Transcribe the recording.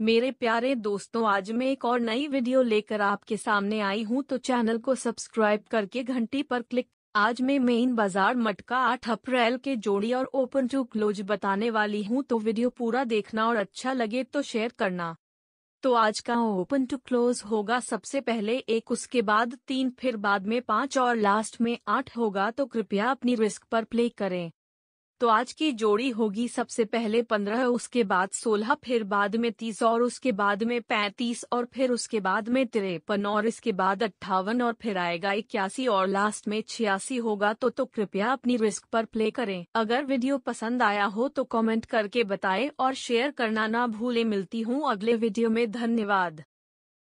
मेरे प्यारे दोस्तों आज मैं एक और नई वीडियो लेकर आपके सामने आई हूं तो चैनल को सब्सक्राइब करके घंटी पर क्लिक आज मैं मेन बाजार मटका आठ अप्रैल के जोड़ी और ओपन टू क्लोज बताने वाली हूं तो वीडियो पूरा देखना और अच्छा लगे तो शेयर करना तो आज का ओपन टू क्लोज होगा सबसे पहले एक उसके बाद तीन फिर बाद में पाँच और लास्ट में आठ होगा तो कृपया अपनी रिस्क पर प्ले करें तो आज की जोड़ी होगी सबसे पहले पंद्रह उसके बाद सोलह फिर बाद में तीस और उसके बाद में पैंतीस और फिर उसके बाद में तिरपन और इसके बाद अट्ठावन और फिर आएगा इक्यासी और लास्ट में छियासी होगा तो तो कृपया अपनी रिस्क पर प्ले करें अगर वीडियो पसंद आया हो तो कमेंट करके बताएं और शेयर करना ना भूले मिलती हूँ अगले वीडियो में धन्यवाद